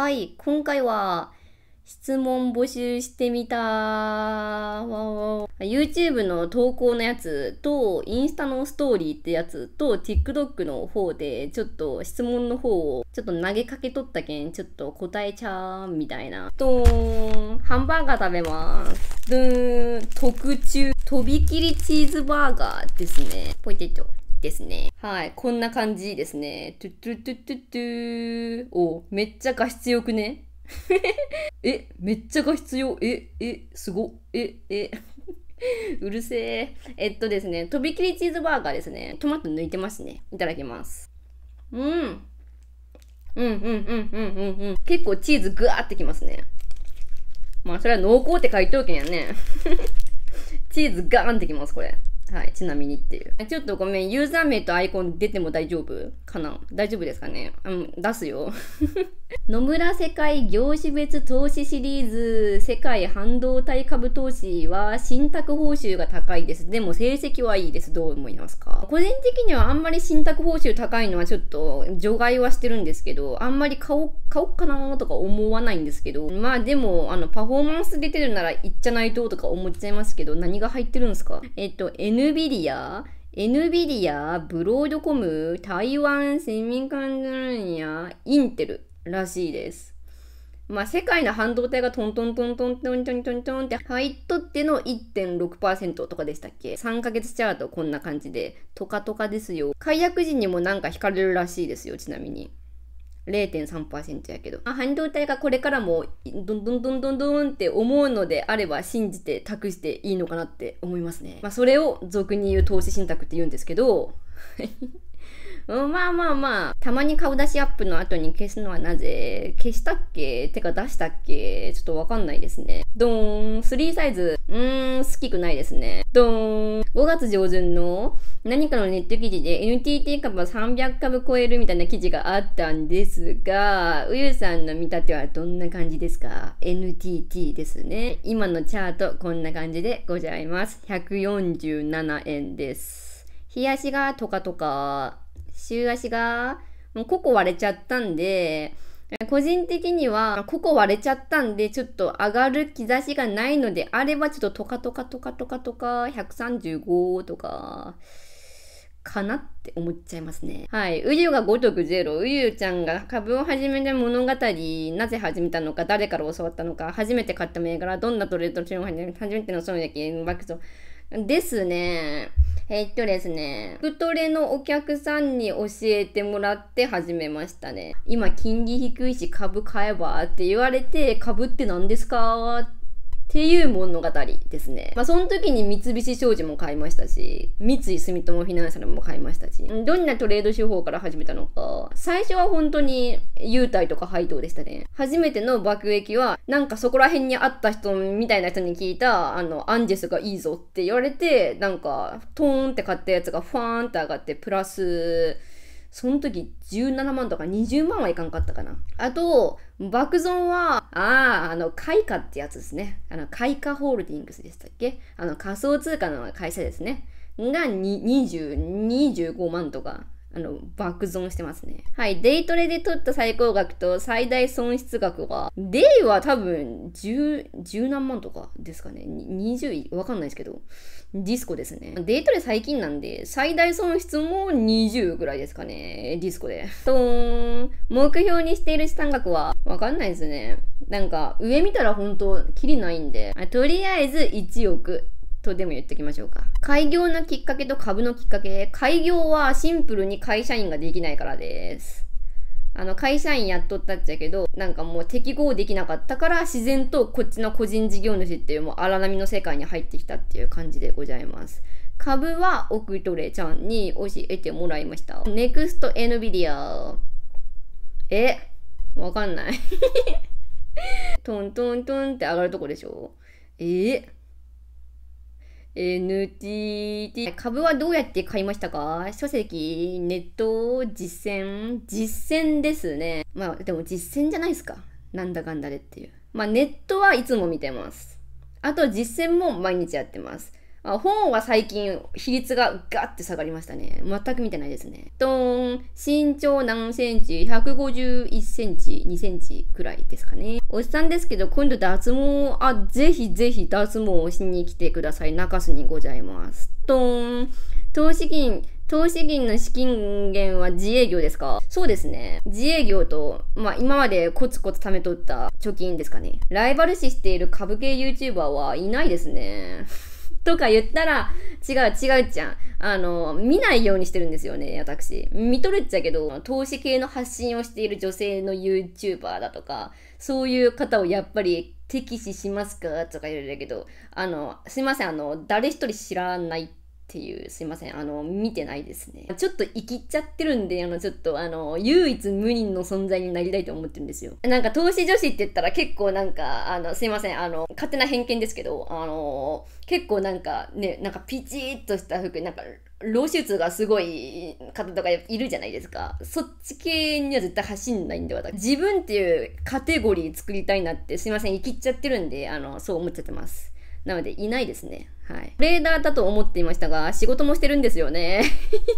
はい、今回は質問募集してみたわわ YouTube の投稿のやつと、インスタのストーリーってやつと、TikTok の方で、ちょっと質問の方を、ちょっと投げかけとったけん、ちょっと答えちゃーみたいな。ドーンハンバーガー食べます。ドーン特注、とびきりチーズバーガーですね。ポイテト。ですね。はい。こんな感じですね。トゥトゥトゥトゥトゥおめっちゃ画質よくね え、めっちゃ画質よ。え、え、すご。え、え。うるせえ。えっとですね、とびきりチーズバーガーですね。トマト抜いてますね。いただきます。うん。うんうんうんうんうんうん。結構チーズグワーってきますね。まあそれは濃厚って書いておけんやね。チーズガーンってきます、これ。はい、ちなみにっていう。ちょっとごめん、ユーザー名とアイコン出ても大丈夫かな大丈夫ですかねあの、出すよ。野村世界業種別投資シリーズ世界半導体株投資は信託報酬が高いです。でも成績はいいです。どう思いますか個人的にはあんまり信託報酬高いのはちょっと除外はしてるんですけど、あんまり買おう、買おっかなとか思わないんですけど、まあでも、あの、パフォーマンス出てるなら行っちゃないととか思っちゃいますけど、何が入ってるんですかえっと、NVIDIA、NVIDIA、ブロードコム、台湾、セミカンドルニア、インテル。らしいです。まあ、世界の半導体がトントントントントントントントンって入っとっての1.6%とかでしたっけ ?3 ヶ月チャートこんな感じで、トカトカですよ。解約時にもなんか引かれるらしいですよ、ちなみに。0.3%やけど。半導体がこれからもどんどんどんどんどんって思うのであれば信じて託していいのかなって思いますね。まあ、それを俗に言う投資信託って言うんですけど、うん、まあまあまあ、たまに顔出しアップの後に消すのはなぜ消したっけてか出したっけちょっとわかんないですね。ドーン、3サイズ。うーん、好きくないですね。ドーン、5月上旬の何かのネット記事で NTT 株は300株超えるみたいな記事があったんですが、ウユさんの見立てはどんな感じですか ?NTT ですね。今のチャートこんな感じでございます。147円です。日足がとかとか。週足が、もうここ割れちゃったんで、個人的には、ここ割れちゃったんで、ちょっと上がる兆しがないのであれば、ちょっとトカトカトカトカトカ、135とか、かなって思っちゃいますね。はい。ウユュがごとくゼロ。ウユちゃんが株を始めた物語、なぜ始めたのか、誰から教わったのか、初めて買った銘柄、どんなトレード中を始めての損益、爆走。ですね。えー、っとですね、副トレのお客さんに教えてもらって始めましたね。今金利低いし株買えばって言われて、株って何ですかってっていう物語ですね。まあ、その時に三菱商事も買いましたし、三井住友フィナンシャルも買いましたし、どんなトレード手法から始めたのか、最初は本当に優待とか配当でしたね。初めての爆撃は、なんかそこら辺にあった人みたいな人に聞いた、あの、アンジェスがいいぞって言われて、なんか、トーンって買ったやつがファーンって上がって、プラス、その時17万とか20万はいかんかったかな。あと、爆損は、ああ、あの、開花ってやつですね。あの、開花ホールディングスでしたっけあの、仮想通貨の会社ですね。が、20、25万とか、あの、爆損してますね。はい。デイトレで取った最高額と最大損失額は、デイは多分、十、十何万とかですかね。二十位わかんないですけど、ディスコですね。デイトレ最近なんで、最大損失も20ぐらいですかね。ディスコで。とー目標にしている資産額は、わかんないですね。なんか、上見たら本当キリないんで、とりあえず1億。とでも言っておきましょうか。開業のきっかけと株のきっかけ。開業はシンプルに会社員ができないからです。あの、会社員やっとったっちゃけど、なんかもう適合できなかったから、自然とこっちの個人事業主っていうもう荒波の世界に入ってきたっていう感じでございます。株は奥トレちゃんに教えてもらいました。ネクスト NVIDIA。えわかんないトントントンって上がるとこでしょえー NTT 株はどうやって買いましたか書籍、ネット、実践実践ですね。まあでも実践じゃないですか。なんだかんだでっていう。まあネットはいつも見てます。あと実践も毎日やってます。本は最近比率がガッて下がりましたね。全く見てないですね。ドーン身長何センチ ?151 センチ、2センチくらいですかね。おっさんですけど、今度脱毛、あ、ぜひぜひ脱毛をしに来てください。中州にございます。ドーン投資金、投資金の資金源は自営業ですかそうですね。自営業と、まあ今までコツコツ貯めとった貯金ですかね。ライバル視している株系 YouTuber はいないですね。とか言ったら、違う違うじゃん。あの、見ないようにしてるんですよね、私。見とるっちゃけど、投資系の発信をしている女性の YouTuber だとか、そういう方をやっぱり敵視しますかとか言われるけど、あの、すいません、あの、誰一人知らないっていう、すいません、あの、見てないですね。ちょっと生きっちゃってるんで、あの、ちょっと、あの、唯一無二の存在になりたいと思ってるんですよ。なんか、投資女子って言ったら結構なんか、あの、すいません、あの、勝手な偏見ですけど、あの、結構なんかね、なんかピチーっとした服、なんか、露出がすごい方とかいるじゃないですか。そっち系には絶対走んないんで、私。自分っていうカテゴリー作りたいなって、すいません、生きっちゃってるんで、あの、そう思っちゃってます。なので、いないですね。はい。トレーダーだと思っていましたが、仕事もしてるんですよね。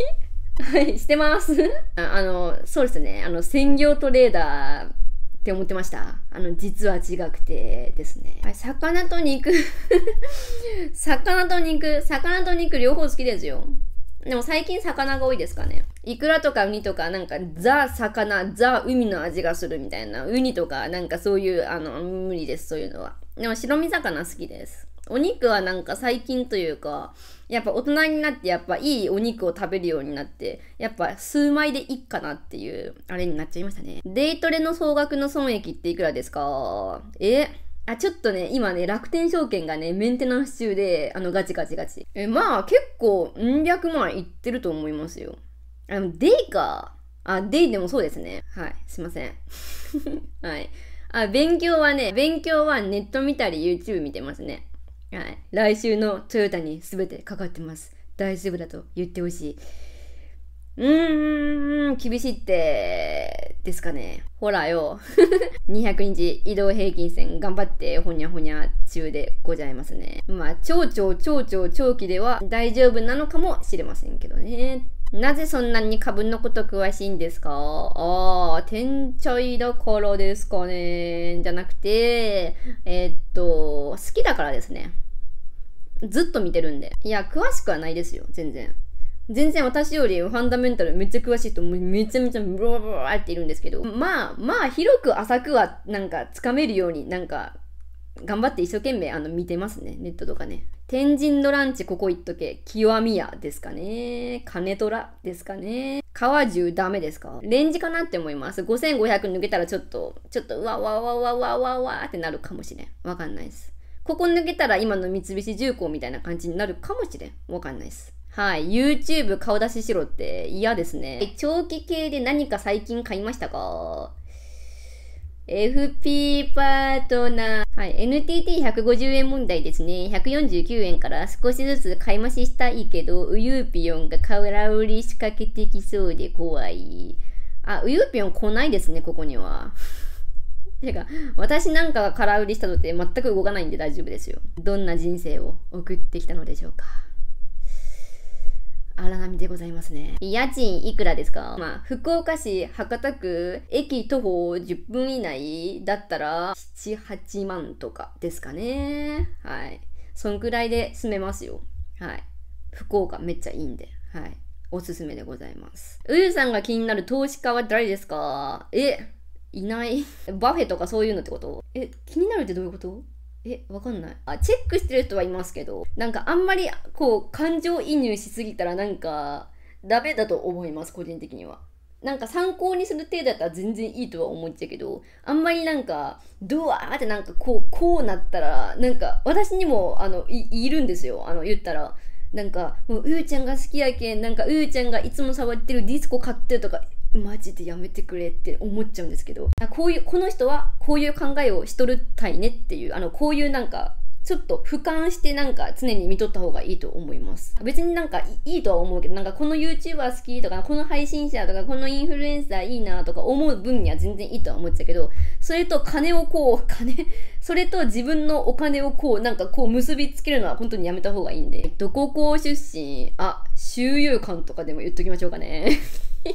はい、してますあ。あの、そうですね。あの、専業トレーダーって思ってました。あの、実は違くてですね。はい、魚と肉 魚と肉。魚と肉両方好きですよ。でも最近魚が多いですかね。イクラとかウニとか、なんかザ魚、ザ海の味がするみたいな。ウニとか、なんかそういう、あの、無理です、そういうのは。でも白身魚好きです。お肉はなんか最近というか、やっぱ大人になってやっぱいいお肉を食べるようになって、やっぱ数枚でいっかなっていう、あれになっちゃいましたね。デイトレの総額の損益っていくらですかえあ、ちょっとね、今ね、楽天証券がね、メンテナンス中で、あの、ガチガチガチ。え、まあ、結構、ん百万いってると思いますよ。あの、デイか。あ、デイでもそうですね。はい。すいません。はい。あ、勉強はね、勉強はネット見たり YouTube 見てますね。はい、来週のトヨタに全てかかってます。大丈夫だと言ってほしい。うーん、厳しいって、ですかね。ほらよ。200日移動平均線頑張ってほにゃほにゃ中でございますね。まあ、超超超超長期では大丈夫なのかもしれませんけどね。なぜそんなに株のこと詳しいんですかああ、天ちょいどころですかね。じゃなくて、えー、っと、好きだからですね。ずっと見てるんで。いや、詳しくはないですよ、全然。全然私よりファンダメンタルめっちゃ詳しい人めちゃめちゃブワブーっているんですけど、まあ、まあ、広く浅くはなんかつかめるように、なんか頑張って一生懸命あの見てますね。ネットとかね。天神のランチここ行っとけ。極み屋ですかね。金虎ですかね。川中ダメですかレンジかなって思います。5500抜けたらちょっと、ちょっとうわわわわわわわってなるかもしれん。わかんないです。ここ抜けたら今の三菱重工みたいな感じになるかもしれん。わかんないです。はい。YouTube 顔出ししろって嫌ですね。長期系で何か最近買いましたか FP パートナー。はい。NTT150 円問題ですね。149円から少しずつ買い増ししたいけど、ウユーピオンが空売り仕掛けてきそうで怖い。あ、ウユーピオン来ないですね、ここには。てか、私なんかが空売りしたのって全く動かないんで大丈夫ですよ。どんな人生を送ってきたのでしょうか。荒波でございますね。家賃いくらですかまあ、福岡市博多区駅徒歩10分以内だったら、7、8万とかですかね。はい。そんくらいで住めますよ。はい。福岡めっちゃいいんで。はい。おすすめでございます。うゆさんが気になる投資家は誰ですかえいない。バフェとかそういうのってことえ、気になるってどういうことえ、わかんない。あ、チェックしてる人はいますけど、なんかあんまりこう感情移入しすぎたらなんかダメだと思います、個人的には。なんか参考にする程度だったら全然いいとは思っちゃうけど、あんまりなんか、ドワーってなんかこう、こうなったら、なんか私にもあの、い、いるんですよ。あの、言ったら。なんか、もう、うーちゃんが好きやけん、なんか、うーちゃんがいつも触ってるディスコ買ってとか、マジでやめてくれって思っちゃうんですけどこういうこの人はこういう考えをしとるたいねっていうあのこういうなんかちょっと俯瞰してなんか常に見とった方がいいと思います別になんかいいとは思うけどなんかこの YouTuber 好きとかこの配信者とかこのインフルエンサーいいなとか思う分には全然いいとは思っちゃうけどそれと金をこう金それと自分のお金をこうなんかこう結びつけるのは本当にやめた方がいいんでどこ校出身あ周遊館とかでも言っときましょうかね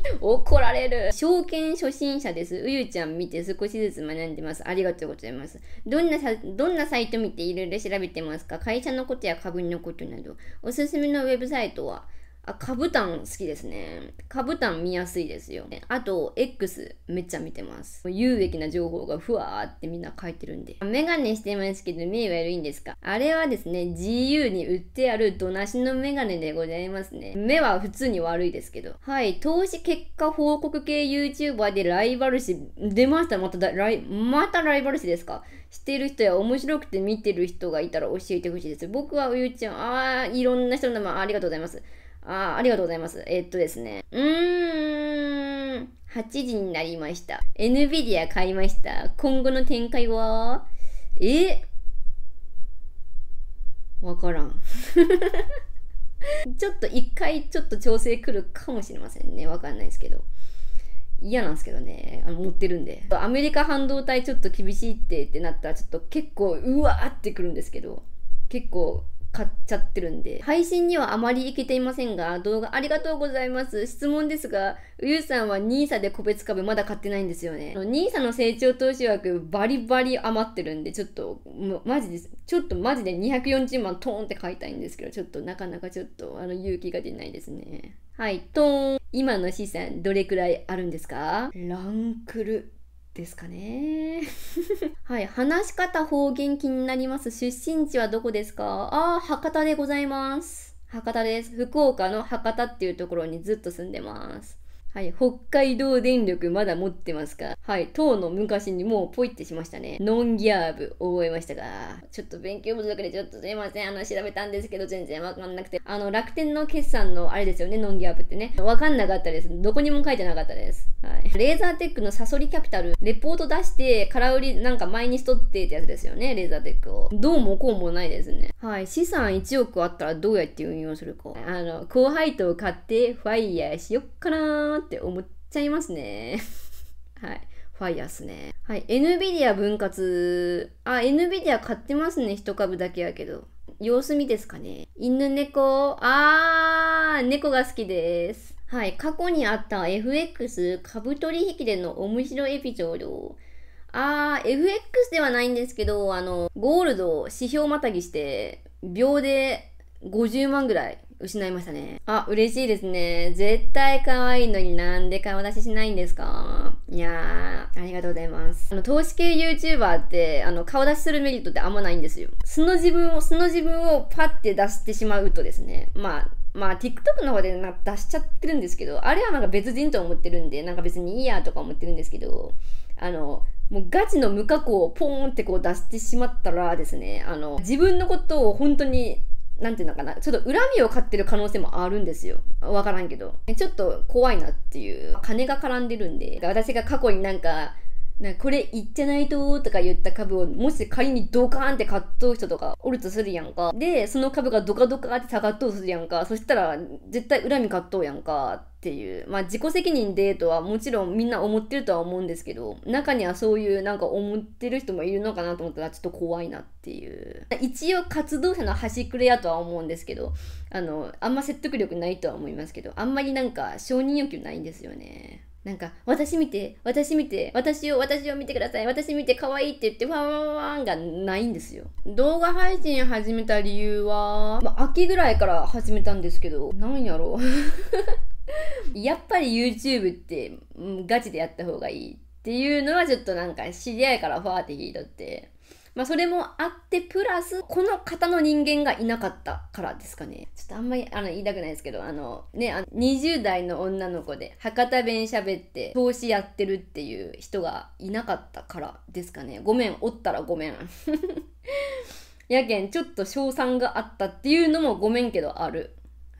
怒られる。証券初心者です。うゆちゃん見て少しずつ学んでます。ありがとうございます。どんなさ、どんなサイト見ていろいろ調べてますか会社のことや株のことなど。おすすめのウェブサイトはあ、カブタン好きですね。カブタン見やすいですよ。あと、X めっちゃ見てます。有益な情報がふわーってみんな書いてるんで。メガネしてますけど、目はいいんですかあれはですね、自由に売ってあるどなしのメガネでございますね。目は普通に悪いですけど。はい、投資結果報告系 YouTuber でライバル視、出ましたまたライ、またライバル視ですかしてる人や面白くて見てる人がいたら教えてほしいです。僕はおゆうちゃん、あー、いろんな人の名前ありがとうございます。あありがとうございます。えー、っとですね。うーん、8時になりました。NVIDIA 買いました。今後の展開はえわからん。ちょっと一回ちょっと調整来るかもしれませんね。わかんないですけど。嫌なんですけどね。あの、持ってるんで。アメリカ半導体ちょっと厳しいってってなったら、ちょっと結構、うわーってくるんですけど、結構買っちゃってるんで、配信にはあまり行けていませんが、動画ありがとうございます。質問ですが、ゆうさんは NISA で個別株まだ買ってないんですよね。NISA の成長投資枠バリバリ余ってるんで、ちょっと、マジです。ちょっとマジで240万トーンって買いたいんですけど、ちょっとなかなかちょっと、あの、勇気が出ないですね。はい、トーン。今の資産どれくらいあるんですかランクル。ですかね。はい。話し方方言気になります。出身地はどこですかああ、博多でございます。博多です。福岡の博多っていうところにずっと住んでます。はい。北海道電力まだ持ってますかはい。当の昔にもうポイってしましたね。ノンギャーブ覚えましたかちょっと勉強不足でちょっとすいません。あの、調べたんですけど全然わかんなくて。あの、楽天の決算のあれですよね。ノンギャーブってね。わかんなかったです。どこにも書いてなかったです。はい。レーザーテックのサソリキャピタル、レポート出して、空売りなんか前にしとってってやつですよね。レーザーテックを。どうもこうもないですね。はい。資産1億あったらどうやって運用するか。あの、高配当買ってファイヤーしよっかなーって思っちゃいますね。はい。ファイヤーっすね。はい。NVIDIA 分割。あ、NVIDIA 買ってますね。一株だけやけど。様子見ですかね。犬猫。あー、猫が好きです。はい。過去にあった FX 株取引での面白いエピソード。あー、FX ではないんですけど、あの、ゴールドを指標またぎして、秒で50万ぐらい失いましたね。あ、嬉しいですね。絶対可愛いのになんで顔出ししないんですかいやー、ありがとうございます。あの、投資系 YouTuber って、あの、顔出しするメリットってあんまないんですよ。素の自分を、素の自分をパッて出してしまうとですね、まあ、まあ TikTok の方でな出しちゃってるんですけど、あれはなんか別人と思ってるんで、なんか別にいいやとか思ってるんですけど、あの、もうガチの無加工をポーンってこう出してしまったらですね、あの、自分のことを本当になんていうのかな、ちょっと恨みを買ってる可能性もあるんですよ。わからんけど。ちょっと怖いなっていう、金が絡んでるんで、私が過去になんか、なこれ言っちゃないととか言った株をもし仮にドカーンって買っとう人とかおるとするやんかでその株がドカドカって下がっとうするやんかそしたら絶対恨み買っとうやんかっていうまあ自己責任でとはもちろんみんな思ってるとは思うんですけど中にはそういうなんか思ってる人もいるのかなと思ったらちょっと怖いなっていう一応活動者の端くれやとは思うんですけどあのあんま説得力ないとは思いますけどあんまりなんか承認欲求ないんですよねなんか、私見て、私見て、私を、私を見てください、私見て、可愛いって言って、ファンファンがないんですよ。動画配信始めた理由は、まあ、秋ぐらいから始めたんですけど、なんやろう。やっぱり YouTube って、ガチでやった方がいいっていうのはちょっとなんか知り合いからファーって聞いとって、まあ、それもあって、プラス、この方の人間がいなかったからですかね。ちょっとあんまりあの言いたくないですけど、あのね、あの20代の女の子で博多弁喋って投資やってるっていう人がいなかったからですかね。ごめん、おったらごめん。やけん、ちょっと賞賛があったっていうのもごめんけどある。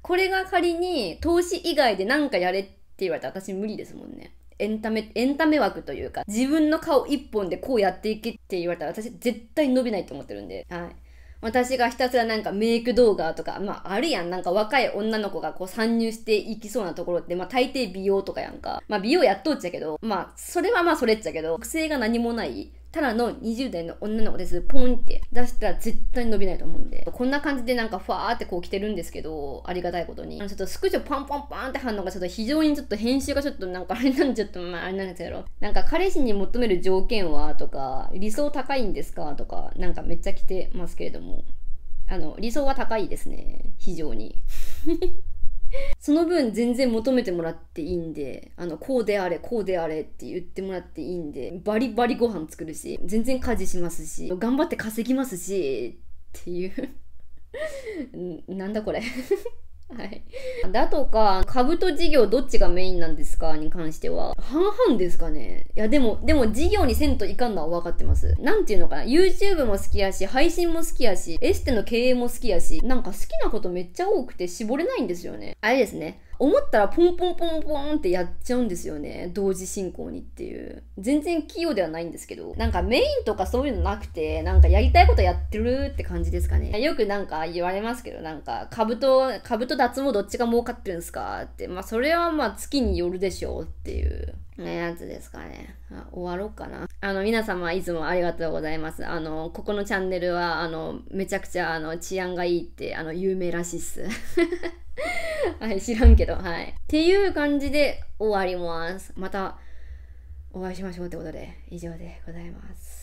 これが仮に投資以外で何かやれって言われたら私無理ですもんね。エンタメ、エンタメ枠というか、自分の顔一本でこうやっていけって言われたら私絶対伸びないと思ってるんで、はい。私がひたすらなんかメイク動画とか、まああるやん。なんか若い女の子がこう参入していきそうなところって、まあ大抵美容とかやんか。まあ美容やっとっちゃけど、まあそれはまあそれっちゃけど、癖が何もないただの20代の女の子ですポンって出したら絶対に伸びないと思うんでこんな感じでなんかファーってこう着てるんですけどありがたいことにちょっとスクショパンパンパンって反応がちょっと非常にちょっと編集がちょっとなんかあれなんちょっとまああれなんですやろなんか彼氏に求める条件はとか理想高いんですかとかなんかめっちゃ着てますけれどもあの理想は高いですね非常にその分全然求めてもらっていいんであのこうであれこうであれって言ってもらっていいんでバリバリご飯作るし全然家事しますし頑張って稼ぎますしっていう なんだこれ はい。だとか、株と事業どっちがメインなんですかに関しては、半々ですかね。いや、でも、でも事業にせんといかんのは分かってます。なんていうのかな。YouTube も好きやし、配信も好きやし、エステの経営も好きやし、なんか好きなことめっちゃ多くて絞れないんですよね。あれですね。思ったらポンポンポンポンってやっちゃうんですよね同時進行にっていう全然器用ではないんですけどなんかメインとかそういうのなくてなんかやりたいことやってるって感じですかねよくなんか言われますけどなんか株と株と脱毛どっちが儲かってるんですかってまあそれはまあ月によるでしょうっていうのやつですかね。終わろうかな。あの、皆様いつもありがとうございます。あの、ここのチャンネルは、あの、めちゃくちゃ、あの、治安がいいって、あの、有名らしいっす。はい、知らんけど、はい。っていう感じで終わります。また、お会いしましょうってことで、以上でございます。